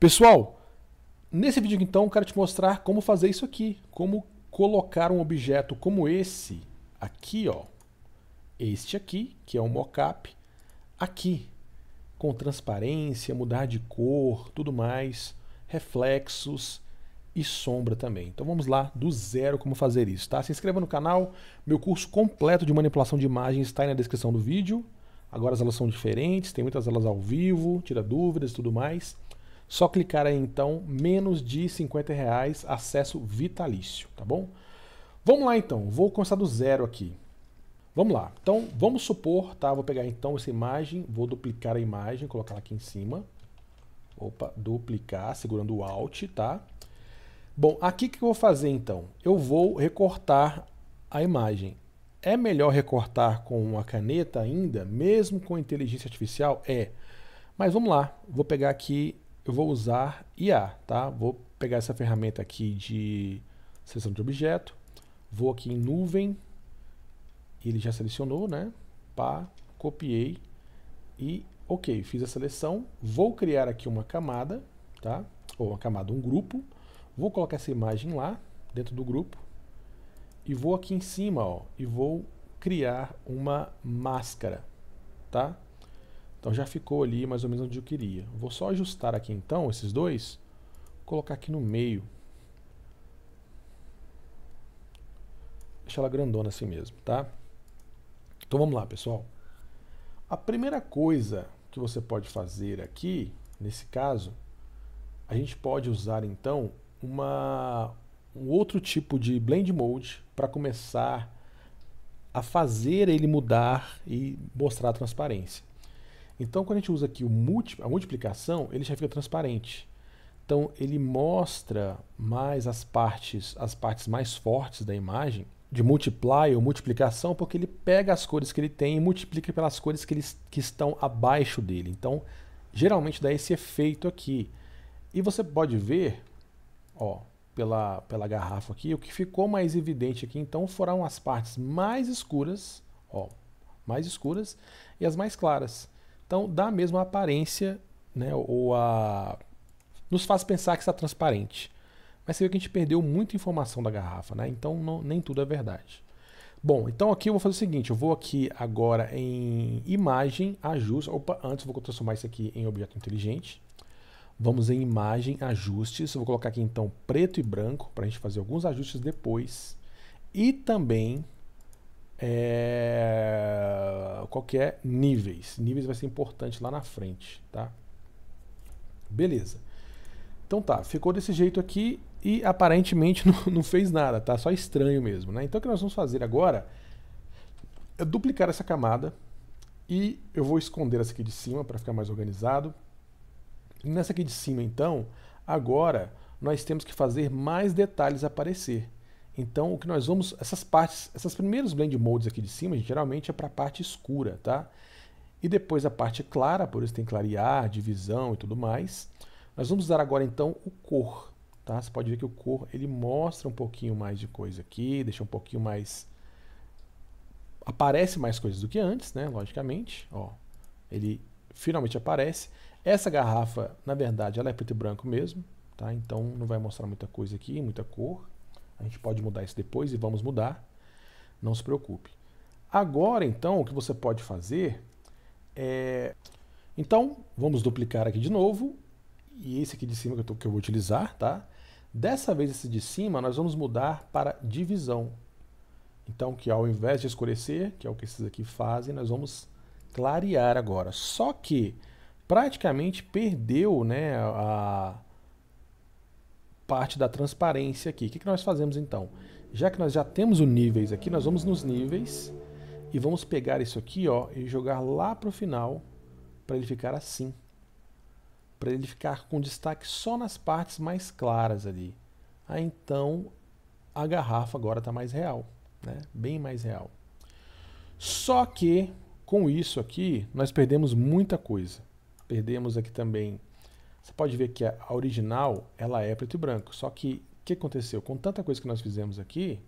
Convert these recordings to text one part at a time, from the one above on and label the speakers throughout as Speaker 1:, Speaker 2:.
Speaker 1: Pessoal, nesse vídeo então quero te mostrar como fazer isso aqui, como colocar um objeto como esse aqui, ó, este aqui, que é um mockup, aqui, com transparência, mudar de cor, tudo mais, reflexos e sombra também. Então vamos lá do zero como fazer isso, tá? Se inscreva no canal, meu curso completo de manipulação de imagens está aí na descrição do vídeo. Agora as aulas são diferentes, tem muitas aulas ao vivo, tira dúvidas e tudo mais. Só clicar aí então, menos de 50 reais, acesso vitalício, tá bom? Vamos lá então, vou começar do zero aqui. Vamos lá, então vamos supor, tá? Vou pegar então essa imagem, vou duplicar a imagem, colocar ela aqui em cima. Opa, duplicar, segurando o Alt, tá? Bom, aqui que eu vou fazer então? Eu vou recortar a imagem. É melhor recortar com uma caneta ainda, mesmo com inteligência artificial? É. Mas vamos lá, vou pegar aqui eu vou usar IA, tá? Vou pegar essa ferramenta aqui de seleção de objeto, vou aqui em nuvem, ele já selecionou, né? Pá, copiei e ok, fiz a seleção, vou criar aqui uma camada, tá? Ou uma camada, um grupo, vou colocar essa imagem lá dentro do grupo e vou aqui em cima, ó, e vou criar uma máscara, tá? Então já ficou ali mais ou menos onde eu queria. Vou só ajustar aqui então esses dois, colocar aqui no meio. Deixa ela grandona assim mesmo, tá? Então vamos lá, pessoal. A primeira coisa que você pode fazer aqui, nesse caso, a gente pode usar então uma, um outro tipo de blend mode para começar a fazer ele mudar e mostrar a transparência. Então, quando a gente usa aqui multi, a multiplicação, ele já fica transparente. Então, ele mostra mais as partes, as partes mais fortes da imagem de multiply ou multiplicação, porque ele pega as cores que ele tem e multiplica pelas cores que, que estão abaixo dele. Então, geralmente dá esse efeito aqui. E você pode ver, ó, pela, pela garrafa aqui, o que ficou mais evidente aqui, então, foram as partes mais escuras, ó, mais escuras e as mais claras. Então dá a mesma aparência, né? Ou a. Nos faz pensar que está transparente. Mas você vê que a gente perdeu muita informação da garrafa, né? Então não, nem tudo é verdade. Bom, então aqui eu vou fazer o seguinte: eu vou aqui agora em imagem, ajustes. Opa, antes eu vou transformar isso aqui em objeto inteligente. Vamos em imagem, ajustes. Eu vou colocar aqui então preto e branco para a gente fazer alguns ajustes depois. E também é, qualquer é? níveis. Níveis vai ser importante lá na frente, tá? Beleza. Então tá, ficou desse jeito aqui e aparentemente não, não, fez nada, tá? Só estranho mesmo, né? Então o que nós vamos fazer agora é duplicar essa camada e eu vou esconder essa aqui de cima para ficar mais organizado. nessa aqui de cima, então, agora nós temos que fazer mais detalhes aparecer. Então, o que nós vamos. Essas partes, essas primeiros blend modes aqui de cima, geralmente é para a parte escura, tá? E depois a parte clara, por isso tem clarear, divisão e tudo mais. Nós vamos usar agora então o cor, tá? Você pode ver que o cor ele mostra um pouquinho mais de coisa aqui, deixa um pouquinho mais aparece mais coisas do que antes, né? Logicamente, ó, ele finalmente aparece. Essa garrafa, na verdade, ela é preto e branco mesmo, tá? Então não vai mostrar muita coisa aqui, muita cor. A gente pode mudar isso depois e vamos mudar. Não se preocupe. Agora, então, o que você pode fazer é... Então, vamos duplicar aqui de novo. E esse aqui de cima que eu, tô, que eu vou utilizar, tá? Dessa vez, esse de cima, nós vamos mudar para divisão. Então, que ao invés de escurecer, que é o que esses aqui fazem, nós vamos clarear agora. Só que praticamente perdeu né, a, parte da transparência aqui. O que, que nós fazemos então? Já que nós já temos os níveis aqui, nós vamos nos níveis e vamos pegar isso aqui ó, e jogar lá para o final para ele ficar assim. Para ele ficar com destaque só nas partes mais claras ali. Aí ah, então a garrafa agora está mais real, né? bem mais real. Só que com isso aqui nós perdemos muita coisa. Perdemos aqui também você pode ver que a original ela é preto e branco. Só que o que aconteceu? Com tanta coisa que nós fizemos aqui,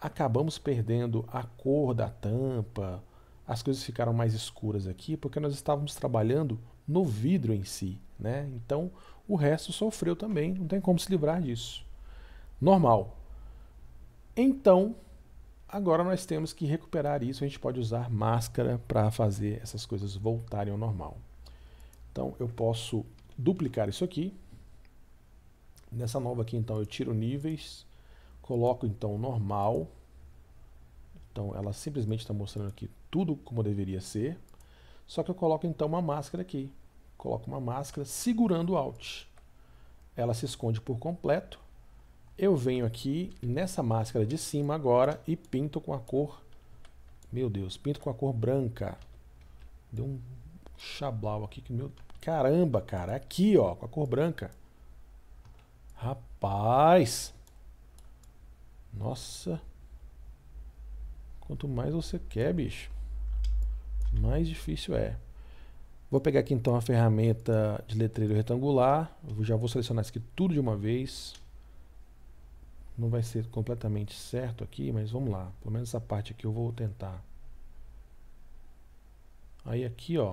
Speaker 1: acabamos perdendo a cor da tampa, as coisas ficaram mais escuras aqui, porque nós estávamos trabalhando no vidro em si. Né? Então o resto sofreu também, não tem como se livrar disso. Normal. Então, agora nós temos que recuperar isso, a gente pode usar máscara para fazer essas coisas voltarem ao normal. Então eu posso duplicar isso aqui. Nessa nova aqui então eu tiro níveis, coloco então normal. Então ela simplesmente está mostrando aqui tudo como deveria ser. Só que eu coloco então uma máscara aqui. Coloco uma máscara segurando o Alt. Ela se esconde por completo. Eu venho aqui nessa máscara de cima agora e pinto com a cor... Meu Deus, pinto com a cor branca. Deu um chablau aqui que meu Caramba, cara. Aqui, ó, com a cor branca. Rapaz. Nossa. Quanto mais você quer, bicho, mais difícil é. Vou pegar aqui então a ferramenta de letreiro retangular. Eu já vou selecionar isso aqui tudo de uma vez. Não vai ser completamente certo aqui, mas vamos lá. Pelo menos essa parte aqui eu vou tentar. Aí aqui, ó,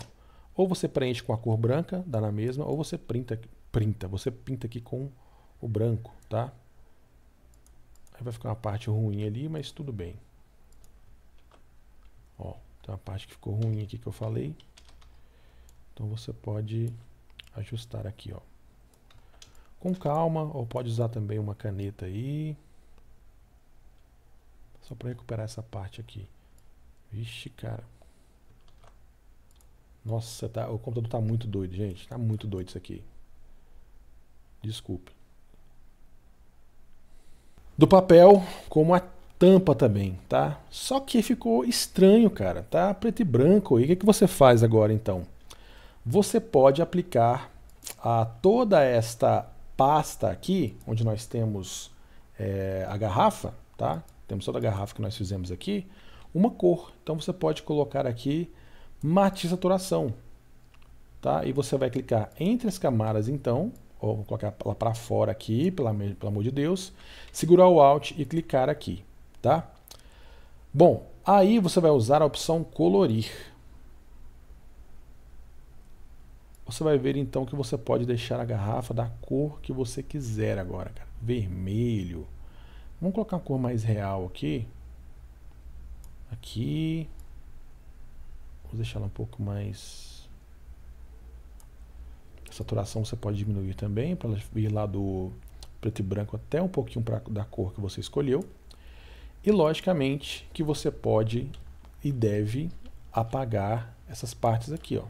Speaker 1: ou você preenche com a cor branca, dá na mesma, ou você printa, printa, você pinta aqui com o branco, tá? Aí vai ficar uma parte ruim ali, mas tudo bem. Ó, tem uma parte que ficou ruim aqui que eu falei. Então você pode ajustar aqui, ó. Com calma, ou pode usar também uma caneta aí. Só para recuperar essa parte aqui. Vixe, cara. Nossa, tá, o computador tá muito doido, gente. Tá muito doido isso aqui. Desculpe. Do papel, como a tampa também, tá? Só que ficou estranho, cara. Tá preto e branco. E o que, que você faz agora, então? Você pode aplicar a toda esta pasta aqui, onde nós temos é, a garrafa, tá? Temos toda a garrafa que nós fizemos aqui, uma cor. Então você pode colocar aqui mate saturação. Tá? E você vai clicar entre as camadas, então, vou colocar ela para fora aqui, pelo, pelo amor de Deus, segurar o Alt e clicar aqui, tá? Bom, aí você vai usar a opção colorir. Você vai ver então que você pode deixar a garrafa da cor que você quiser agora, cara. Vermelho. Vamos colocar uma cor mais real aqui. Aqui. Vou deixar ela um pouco mais... A saturação você pode diminuir também, para ir lá do preto e branco até um pouquinho pra, da cor que você escolheu. E, logicamente, que você pode e deve apagar essas partes aqui. Ó. O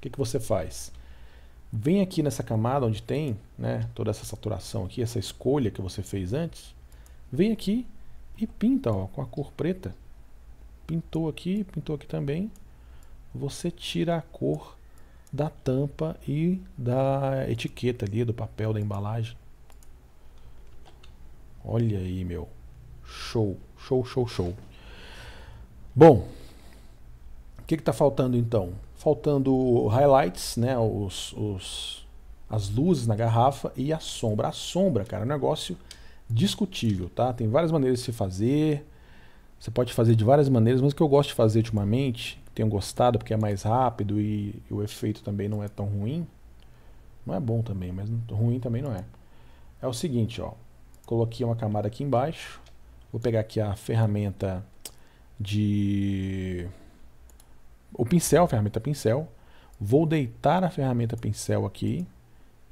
Speaker 1: que, que você faz? Vem aqui nessa camada onde tem né, toda essa saturação aqui, essa escolha que você fez antes. Vem aqui e pinta ó, com a cor preta. Pintou aqui, pintou aqui também você tira a cor da tampa e da etiqueta ali, do papel, da embalagem. Olha aí, meu. Show, show, show, show. Bom, o que está faltando então? Faltando highlights, né? Os, os, as luzes na garrafa e a sombra. A sombra, cara, é um negócio discutível, tá? Tem várias maneiras de se fazer. Você pode fazer de várias maneiras, mas o que eu gosto de fazer ultimamente, tenho gostado porque é mais rápido e, e o efeito também não é tão ruim. Não é bom também, mas ruim também não é. É o seguinte, ó. Coloquei uma camada aqui embaixo. Vou pegar aqui a ferramenta de... O pincel, a ferramenta pincel. Vou deitar a ferramenta pincel aqui.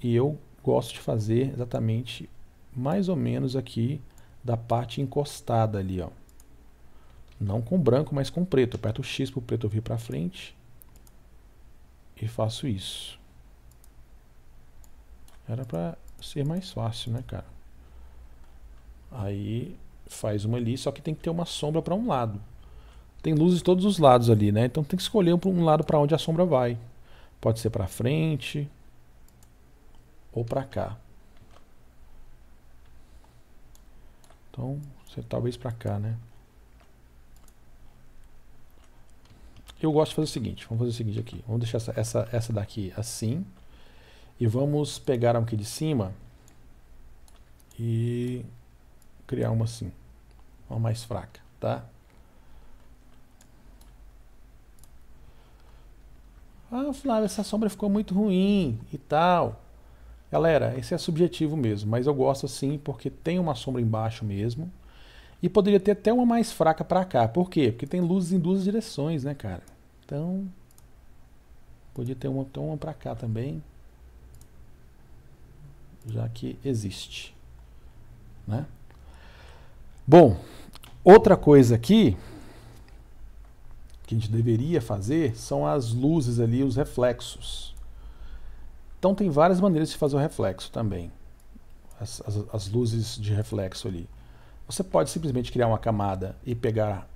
Speaker 1: E eu gosto de fazer exatamente mais ou menos aqui da parte encostada ali, ó. Não com branco, mas com preto. Eu aperto o X para o preto vir para frente. E faço isso. Era para ser mais fácil, né, cara? Aí faz uma ali, só que tem que ter uma sombra para um lado. Tem luzes de todos os lados ali, né? Então tem que escolher um lado para onde a sombra vai. Pode ser para frente ou para cá. Então, você talvez para cá, né? Eu gosto de fazer o seguinte, vamos fazer o seguinte aqui. Vamos deixar essa, essa, essa daqui assim. E vamos pegar aqui de cima e criar uma assim. Uma mais fraca, tá? Ah, Flávio, essa sombra ficou muito ruim e tal. Galera, esse é subjetivo mesmo, mas eu gosto assim porque tem uma sombra embaixo mesmo. E poderia ter até uma mais fraca para cá. Por quê? Porque tem luzes em duas direções, né, cara? Então, podia ter uma, então, uma para cá também. Já que existe. Né? Bom, outra coisa aqui que a gente deveria fazer são as luzes ali, os reflexos. Então tem várias maneiras de fazer o reflexo também. As, as, as luzes de reflexo ali. Você pode simplesmente criar uma camada e pegar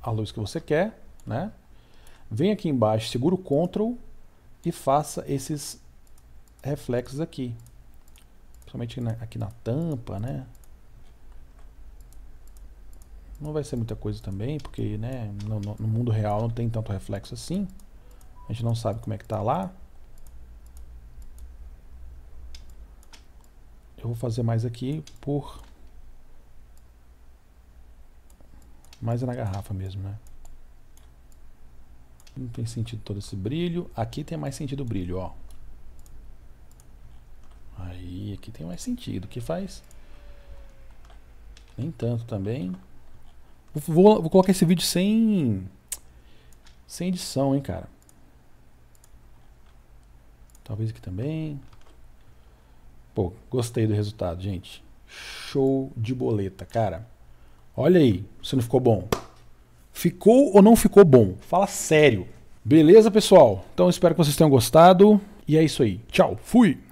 Speaker 1: a luz que você quer, né? Vem aqui embaixo, segura o Ctrl e faça esses reflexos aqui. Principalmente aqui na tampa, né? Não vai ser muita coisa também, porque né, no, no mundo real não tem tanto reflexo assim. A gente não sabe como é que tá lá. Eu vou fazer mais aqui por Mas é na garrafa mesmo, né? Não tem sentido todo esse brilho. Aqui tem mais sentido o brilho, ó. Aí, aqui tem mais sentido. O que faz? Nem tanto também. Vou, vou colocar esse vídeo sem... Sem edição, hein, cara. Talvez aqui também. Pô, gostei do resultado, gente. Show de boleta, cara. Olha aí, se não ficou bom. Ficou ou não ficou bom? Fala sério. Beleza, pessoal? Então espero que vocês tenham gostado. E é isso aí. Tchau. Fui.